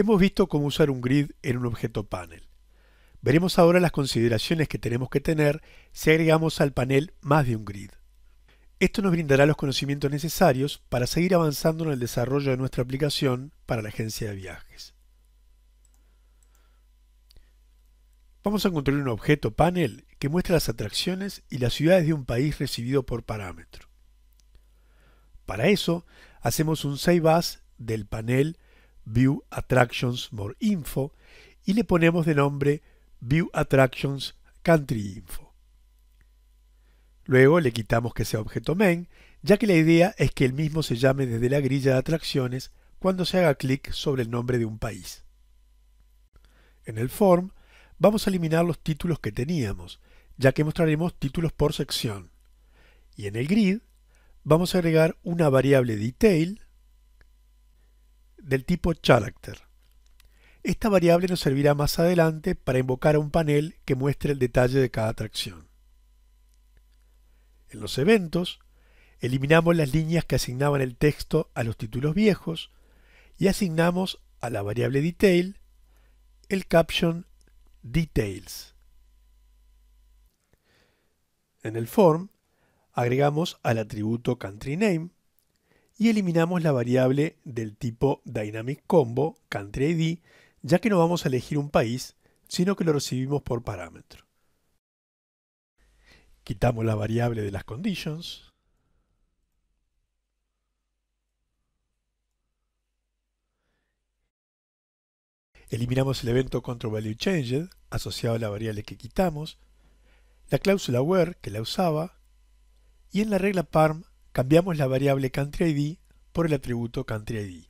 Hemos visto cómo usar un grid en un objeto panel. Veremos ahora las consideraciones que tenemos que tener si agregamos al panel más de un grid. Esto nos brindará los conocimientos necesarios para seguir avanzando en el desarrollo de nuestra aplicación para la agencia de viajes. Vamos a construir un objeto panel que muestra las atracciones y las ciudades de un país recibido por parámetro. Para eso, hacemos un save as del panel View Attractions More Info y le ponemos de nombre View Attractions Country Info. Luego le quitamos que sea objeto main, ya que la idea es que el mismo se llame desde la grilla de atracciones cuando se haga clic sobre el nombre de un país. En el form vamos a eliminar los títulos que teníamos, ya que mostraremos títulos por sección. Y en el grid vamos a agregar una variable detail del tipo character. Esta variable nos servirá más adelante para invocar a un panel que muestre el detalle de cada atracción. En los eventos, eliminamos las líneas que asignaban el texto a los títulos viejos y asignamos a la variable detail el caption details. En el form, agregamos al atributo country name y eliminamos la variable del tipo Dynamic Combo, Country ID, ya que no vamos a elegir un país, sino que lo recibimos por parámetro. Quitamos la variable de las conditions. Eliminamos el evento control value changed asociado a la variable que quitamos, la cláusula where que la usaba y en la regla parm cambiamos la variable countryID por el atributo countryID.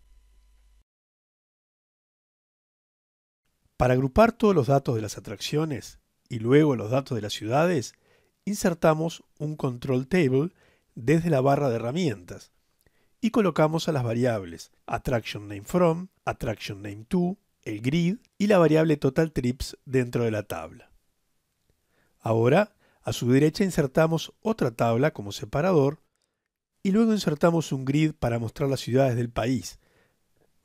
Para agrupar todos los datos de las atracciones y luego los datos de las ciudades, insertamos un control table desde la barra de herramientas y colocamos a las variables attractionNameFrom, attractionNameTo, el grid y la variable total trips dentro de la tabla. Ahora, a su derecha insertamos otra tabla como separador y luego insertamos un grid para mostrar las ciudades del país,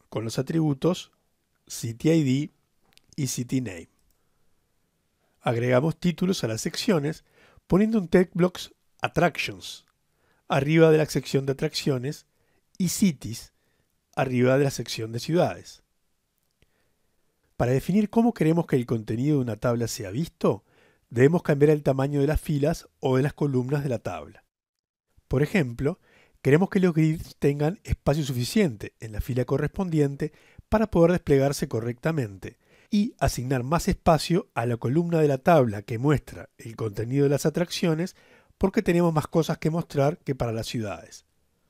con los atributos CityID y CityName. Agregamos títulos a las secciones poniendo un text blocks Attractions arriba de la sección de atracciones y Cities arriba de la sección de ciudades. Para definir cómo queremos que el contenido de una tabla sea visto, debemos cambiar el tamaño de las filas o de las columnas de la tabla. Por ejemplo, queremos que los grids tengan espacio suficiente en la fila correspondiente para poder desplegarse correctamente y asignar más espacio a la columna de la tabla que muestra el contenido de las atracciones porque tenemos más cosas que mostrar que para las ciudades.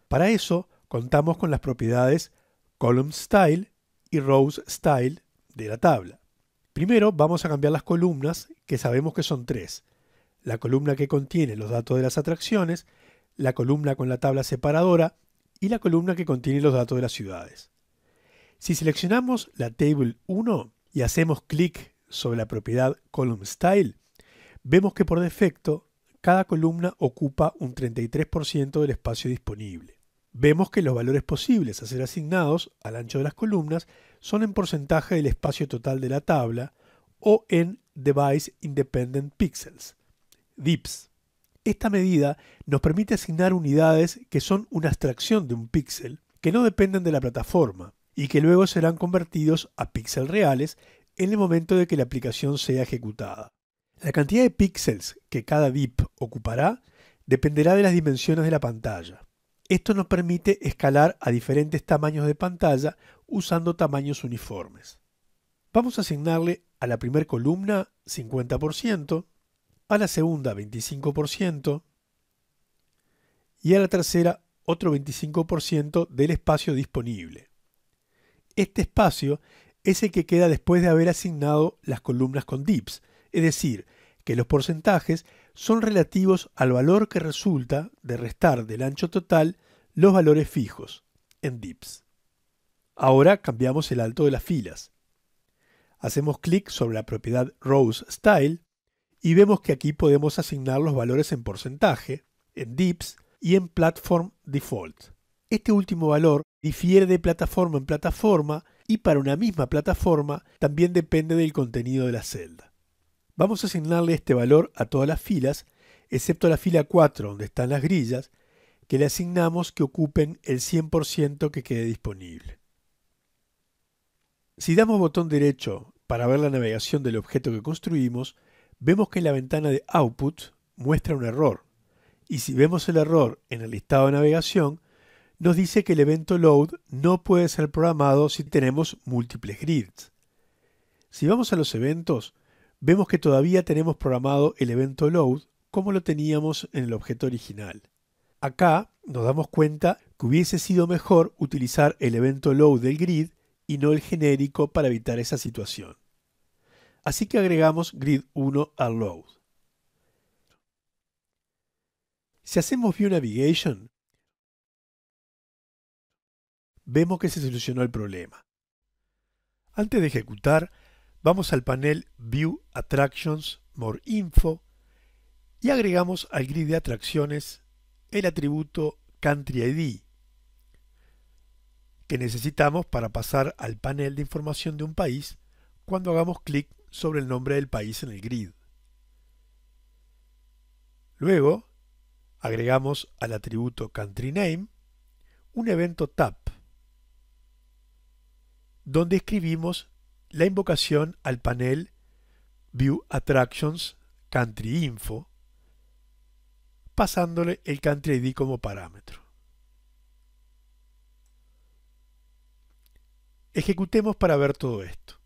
Para eso contamos con las propiedades column style y rows style de la tabla. Primero vamos a cambiar las columnas que sabemos que son tres. La columna que contiene los datos de las atracciones la columna con la tabla separadora y la columna que contiene los datos de las ciudades. Si seleccionamos la Table 1 y hacemos clic sobre la propiedad Column Style, vemos que por defecto cada columna ocupa un 33% del espacio disponible. Vemos que los valores posibles a ser asignados al ancho de las columnas son en porcentaje del espacio total de la tabla o en Device Independent Pixels, DIPS. Esta medida nos permite asignar unidades que son una abstracción de un píxel, que no dependen de la plataforma y que luego serán convertidos a píxeles reales en el momento de que la aplicación sea ejecutada. La cantidad de píxeles que cada DIP ocupará dependerá de las dimensiones de la pantalla. Esto nos permite escalar a diferentes tamaños de pantalla usando tamaños uniformes. Vamos a asignarle a la primera columna 50%, a la segunda 25% y a la tercera otro 25% del espacio disponible. Este espacio es el que queda después de haber asignado las columnas con dips, es decir, que los porcentajes son relativos al valor que resulta de restar del ancho total los valores fijos en dips. Ahora cambiamos el alto de las filas. Hacemos clic sobre la propiedad Rows Style y vemos que aquí podemos asignar los valores en porcentaje, en dips y en platform default. Este último valor difiere de plataforma en plataforma y para una misma plataforma también depende del contenido de la celda. Vamos a asignarle este valor a todas las filas, excepto la fila 4 donde están las grillas, que le asignamos que ocupen el 100% que quede disponible. Si damos botón derecho para ver la navegación del objeto que construimos, vemos que la ventana de output muestra un error. Y si vemos el error en el listado de navegación, nos dice que el evento load no puede ser programado si tenemos múltiples grids. Si vamos a los eventos, vemos que todavía tenemos programado el evento load como lo teníamos en el objeto original. Acá nos damos cuenta que hubiese sido mejor utilizar el evento load del grid y no el genérico para evitar esa situación. Así que agregamos grid 1 al load. Si hacemos View Navigation, vemos que se solucionó el problema. Antes de ejecutar, vamos al panel View Attractions More Info y agregamos al grid de atracciones el atributo Country ID que necesitamos para pasar al panel de información de un país cuando hagamos clic sobre el nombre del país en el grid. Luego, agregamos al atributo country name un evento tap, donde escribimos la invocación al panel View Attractions Country Info, pasándole el Country como parámetro. Ejecutemos para ver todo esto.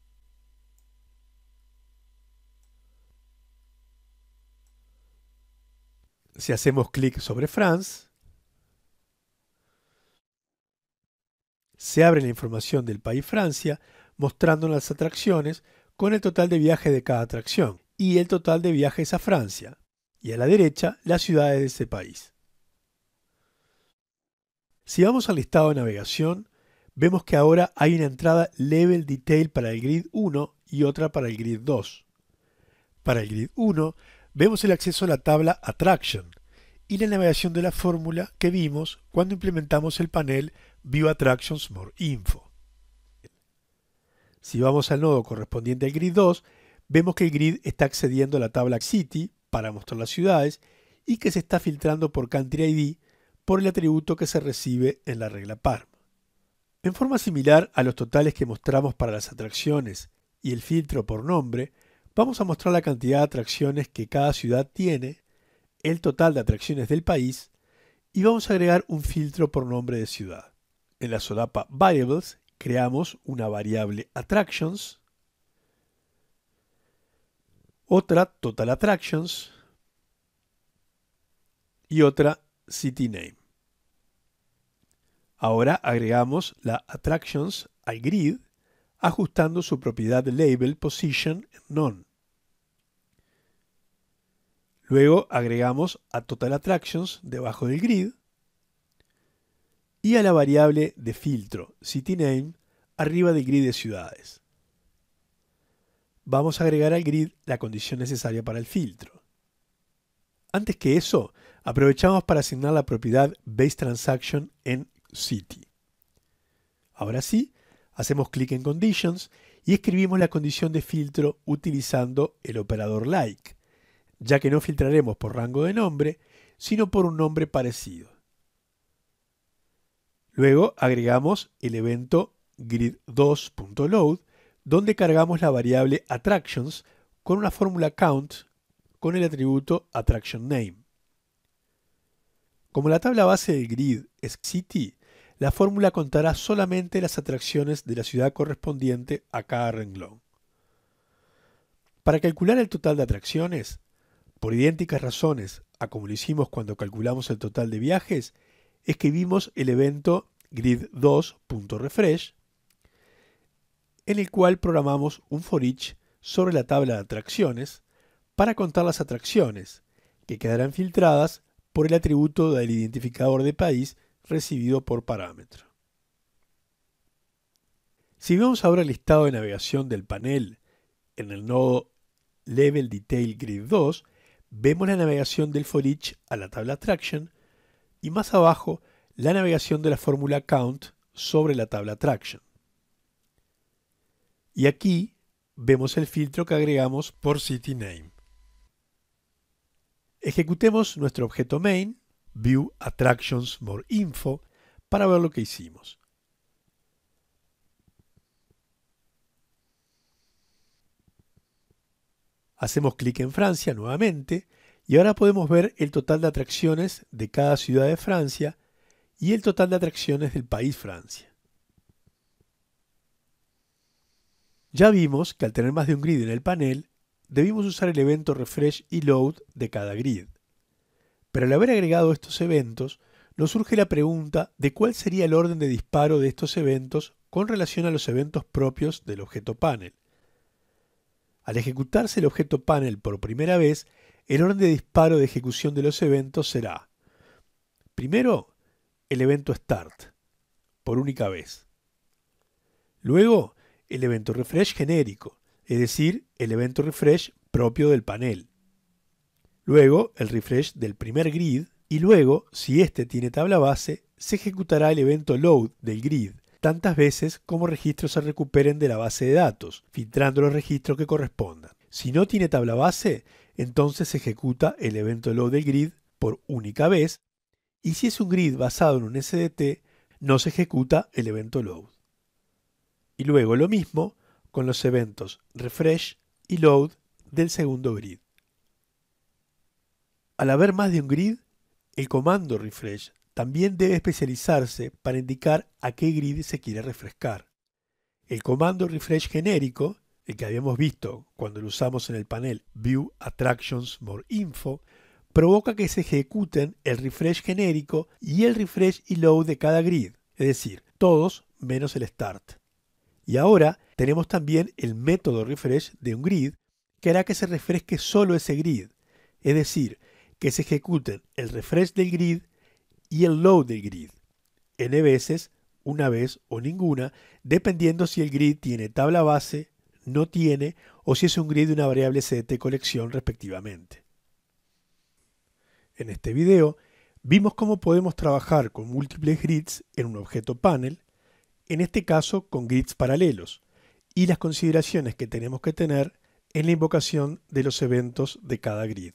Si hacemos clic sobre France, se abre la información del país Francia mostrando las atracciones con el total de viajes de cada atracción y el total de viajes a Francia, y a la derecha las ciudades de ese país. Si vamos al listado de navegación, vemos que ahora hay una entrada Level Detail para el Grid 1 y otra para el Grid 2. Para el Grid 1 vemos el acceso a la tabla Attraction y la navegación de la fórmula que vimos cuando implementamos el panel View Attractions More Info. Si vamos al nodo correspondiente al grid 2, vemos que el grid está accediendo a la tabla City para mostrar las ciudades y que se está filtrando por Country ID por el atributo que se recibe en la regla PARM. En forma similar a los totales que mostramos para las atracciones y el filtro por nombre, Vamos a mostrar la cantidad de atracciones que cada ciudad tiene, el total de atracciones del país y vamos a agregar un filtro por nombre de ciudad. En la solapa Variables creamos una variable Attractions, otra Total Attractions y otra City Name. Ahora agregamos la Attractions al grid ajustando su propiedad label position none. Luego agregamos a total attractions debajo del grid y a la variable de filtro city name arriba del grid de ciudades. Vamos a agregar al grid la condición necesaria para el filtro. Antes que eso, aprovechamos para asignar la propiedad base transaction en City. Ahora sí, hacemos clic en Conditions y escribimos la condición de filtro utilizando el operador like, ya que no filtraremos por rango de nombre, sino por un nombre parecido. Luego agregamos el evento grid2.load, donde cargamos la variable attractions con una fórmula count con el atributo AttractionName. Como la tabla base del grid es city, la fórmula contará solamente las atracciones de la ciudad correspondiente a cada renglón. Para calcular el total de atracciones, por idénticas razones a como lo hicimos cuando calculamos el total de viajes, escribimos el evento grid2.refresh, en el cual programamos un for each sobre la tabla de atracciones para contar las atracciones, que quedarán filtradas por el atributo del identificador de país recibido por parámetro. Si vemos ahora el listado de navegación del panel en el nodo Level Detail Grid 2, vemos la navegación del foreach a la tabla Traction y más abajo la navegación de la fórmula Count sobre la tabla Traction. Y aquí vemos el filtro que agregamos por City Name. Ejecutemos nuestro objeto main View Attractions More Info para ver lo que hicimos. Hacemos clic en Francia nuevamente y ahora podemos ver el total de atracciones de cada ciudad de Francia y el total de atracciones del país Francia. Ya vimos que al tener más de un grid en el panel, debimos usar el evento Refresh y Load de cada grid. Pero al haber agregado estos eventos, nos surge la pregunta de cuál sería el orden de disparo de estos eventos con relación a los eventos propios del objeto panel. Al ejecutarse el objeto panel por primera vez, el orden de disparo de ejecución de los eventos será primero el evento start, por única vez. Luego el evento refresh genérico, es decir, el evento refresh propio del panel luego el refresh del primer grid y luego, si este tiene tabla base, se ejecutará el evento load del grid tantas veces como registros se recuperen de la base de datos, filtrando los registros que correspondan. Si no tiene tabla base, entonces se ejecuta el evento load del grid por única vez y si es un grid basado en un SDT, no se ejecuta el evento load. Y luego lo mismo con los eventos refresh y load del segundo grid. Al haber más de un grid, el comando refresh también debe especializarse para indicar a qué grid se quiere refrescar. El comando refresh genérico, el que habíamos visto cuando lo usamos en el panel View Attractions More Info, provoca que se ejecuten el refresh genérico y el refresh y load de cada grid, es decir, todos menos el start. Y ahora tenemos también el método refresh de un grid que hará que se refresque solo ese grid, es decir, que se ejecuten el refresh del grid y el load del grid, n veces, una vez o ninguna, dependiendo si el grid tiene tabla base, no tiene, o si es un grid de una variable set de colección respectivamente. En este video vimos cómo podemos trabajar con múltiples grids en un objeto panel, en este caso con grids paralelos, y las consideraciones que tenemos que tener en la invocación de los eventos de cada grid.